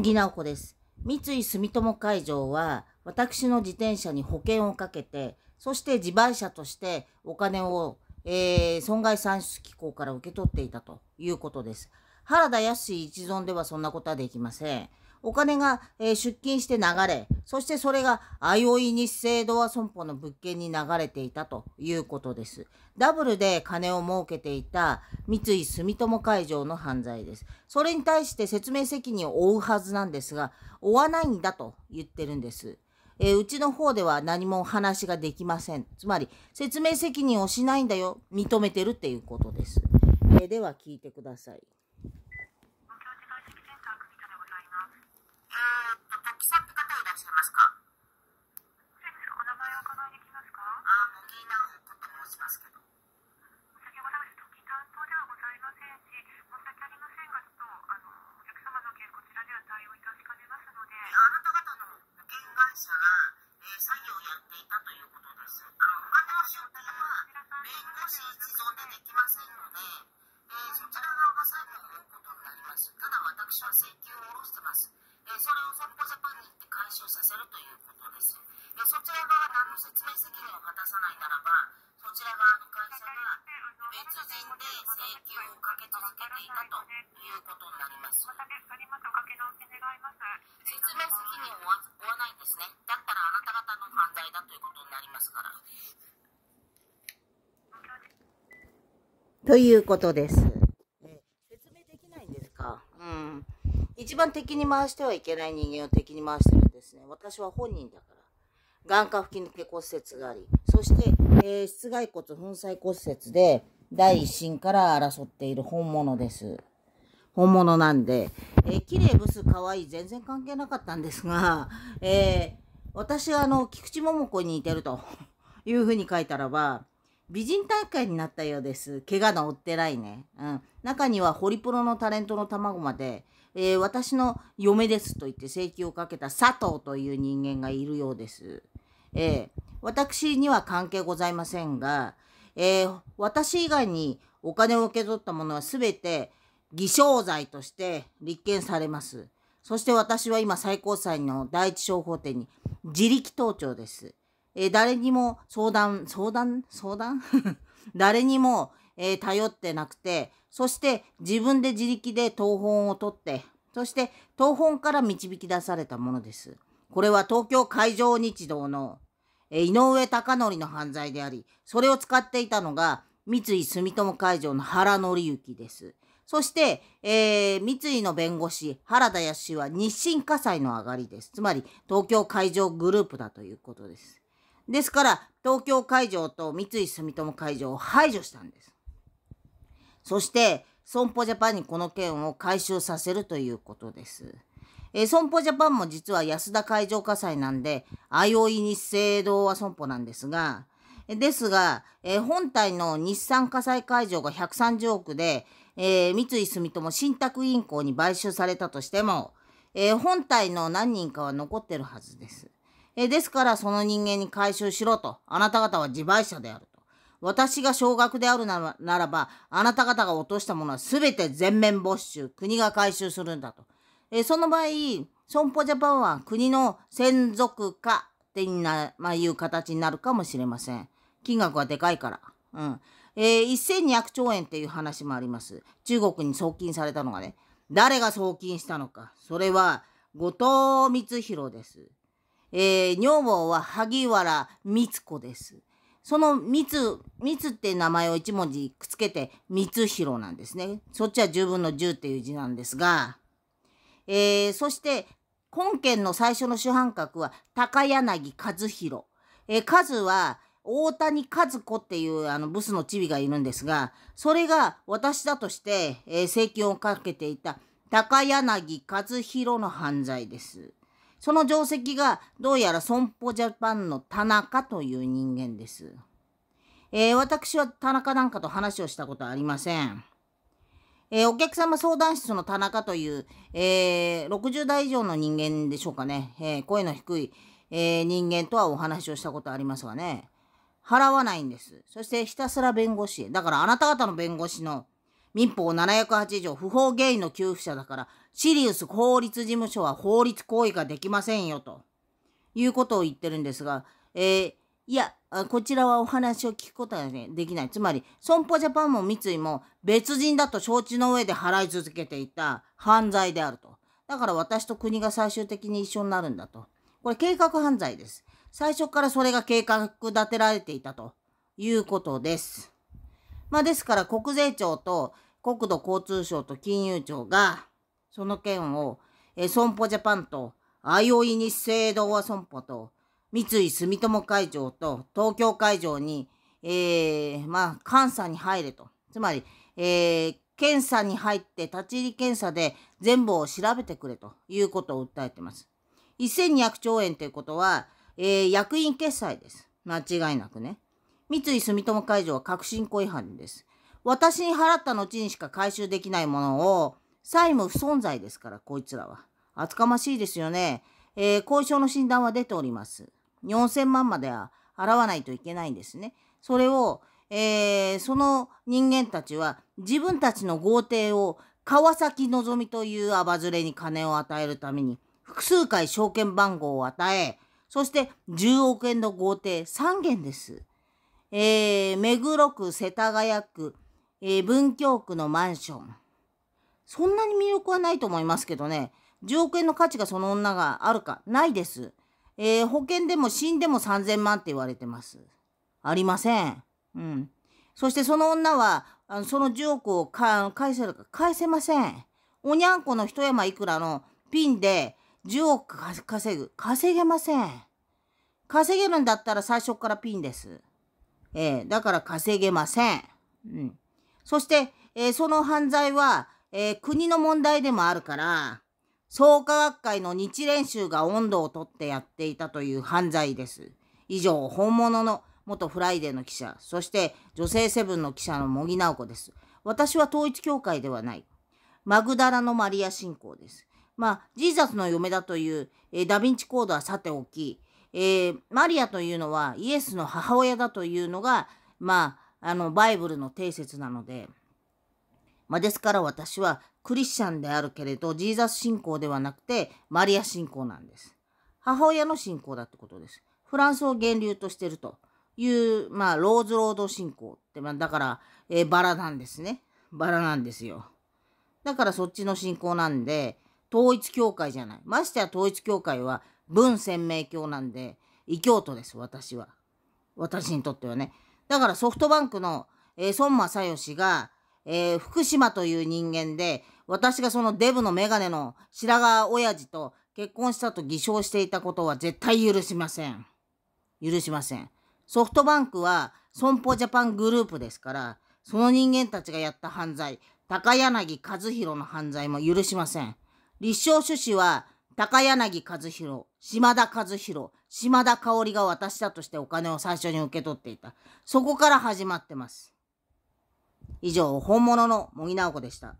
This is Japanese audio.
茂木子です。三井住友海上は、私の自転車に保険をかけて、そして自賠車としてお金を、えー、損害算出機構から受け取っていたということです。原田康一存ではそんなことはできません。お金が、えー、出金して流れ、そしてそれが相い日清ドア損保の物件に流れていたということです。ダブルで金を儲けていた三井住友海上の犯罪です。それに対して説明責任を負うはずなんですが、負わないんだと言ってるんです。えー、うちの方では何も話ができません。つまり、説明責任をしないんだよ、認めてるっていうことです。えー、では聞いてください。ということになりますから。ということです。説明できないんですかうん。一番敵に回してはいけない人間を敵に回してるんですね。私は本人だから。眼下付近の毛骨折があり、そして、えー、室外骨粉砕骨折で第一審から争っている本物です。本物なんで、えー、綺麗ブス可愛い全然関係なかったんですが、えー私はあの菊池桃子に似てると いうふうに書いたらば美人大会になったようです。怪我の負ってないね。うん。中にはホリプロのタレントの卵まで、えー、私の嫁ですと言って請求をかけた佐藤という人間がいるようです。えー、私には関係ございませんが、えー、私以外にお金を受け取ったものは全て偽証罪として立件されます。そして私は今最高裁の第一小法廷に自力登庁です。えー、誰にも相談、相談、相談 誰にも、えー、頼ってなくて、そして自分で自力で東本を取って、そして東本から導き出されたものです。これは東京海上日動の、えー、井上隆則の犯罪であり、それを使っていたのが三井住友海上の原則之です。そして、えー、三井の弁護士、原田康氏は日清火災の上がりです。つまり、東京海上グループだということです。ですから、東京海上と三井住友海上を排除したんです。そして、損保ジャパンにこの件を回収させるということです。えー、損保ジャパンも実は安田海上火災なんで、IOE 日清堂は損保なんですが、ですが、えー、本体の日産火災会場が130億で、えー、三井住友信託銀行に買収されたとしても、えー、本体の何人かは残ってるはずです。えですからその人間に回収しろと。あなた方は自賠者であると。私が少額であるならならば、あなた方が落としたものは全て全面没収、国が回収するんだと。えその場合、損保ジャパンは国の専属化ってな、まいう形になるかもしれません。金額はでかいから。うん。えー、1200兆円っていう話もあります。中国に送金されたのがね。誰が送金したのか。それは、後藤光弘です。えー、女房は萩原光子です。その光、光って名前を一文字くっつけて光弘なんですね。そっちは十分の十っていう字なんですが、えー、そして本件の最初の主犯格は高柳和弘。えー、数は、大谷和子っていうあのブスのチビがいるんですが、それが私だとして、えー、請求をかけていた高柳和弘の犯罪です。その定石がどうやら損保ジャパンの田中という人間です。えー、私は田中なんかと話をしたことはありません。えー、お客様相談室の田中という、えー、60代以上の人間でしょうかね、え声の低い、え人間とはお話をしたことありますがね。払わないんです。そしてひたすら弁護士へ。だからあなた方の弁護士の民法708条不法原因の給付者だから、シリウス法律事務所は法律行為ができませんよ、ということを言ってるんですが、えー、いや、こちらはお話を聞くことは、ね、できない。つまり、損保ジャパンも三井も別人だと承知の上で払い続けていた犯罪であると。だから私と国が最終的に一緒になるんだと。これ計画犯罪です。最初からそれが計画立てられていたということです。まあ、ですから国税庁と国土交通省と金融庁がその件を、損保ジャパンと IOE 日清同和損保と三井住友海上と東京海上に、えー、まあ、監査に入れと。つまり、えー、検査に入って立ち入り検査で全部を調べてくれということを訴えてます。1200兆円ということは、えー、役員決済です。間違いなくね。三井住友海上は革新庫違反です。私に払った後にしか回収できないものを、債務不存在ですから、こいつらは。厚かましいですよね。えー、後遺症の診断は出ております。4000万までは払わないといけないんですね。それを、えー、その人間たちは自分たちの豪邸を川崎のぞみというアバズレに金を与えるために複数回証券番号を与え、そして10億円の豪邸3軒です。えー、目黒区、世田谷区、えー、文京区のマンション。そんなに魅力はないと思いますけどね。10億円の価値がその女があるか、ないです。えー、保険でも死んでも3000万って言われてます。ありません。うん。そしてその女は、あのその10億を返せるか返せません。おにゃんこの一山いくらのピンで、10億稼ぐ。稼げません。稼げるんだったら最初からピンです。えー、だから稼げません。うん。そして、えー、その犯罪は、えー、国の問題でもあるから、創価学会の日練習が温度をとってやっていたという犯罪です。以上、本物の元フライデーの記者、そして女性セブンの記者の茂木直子です。私は統一教会ではない。マグダラのマリア信仰です。まあ、ジーザスの嫁だという、えー、ダヴィンチコードはさておき、えー、マリアというのはイエスの母親だというのが、まあ、あのバイブルの定説なので、まあ、ですから私はクリスチャンであるけれどジーザス信仰ではなくてマリア信仰なんです。母親の信仰だってことです。フランスを源流としてるという、まあ、ローズロード信仰って、まあ、だから、えー、バラなんですね。バラなんですよ。だからそっちの信仰なんで、統一教会じゃない。ましてや統一教会は文鮮明教なんで、異教徒です、私は。私にとってはね。だからソフトバンクの、えー、孫正義が、えー、福島という人間で、私がそのデブのメガネの白髪親父と結婚したと偽証していたことは絶対許しません。許しません。ソフトバンクは損保ジャパングループですから、その人間たちがやった犯罪、高柳和弘の犯罪も許しません。立証趣旨は、高柳和弘、島田和弘、島田香織が私だとしてお金を最初に受け取っていた。そこから始まってます。以上、本物の茂木直子でした。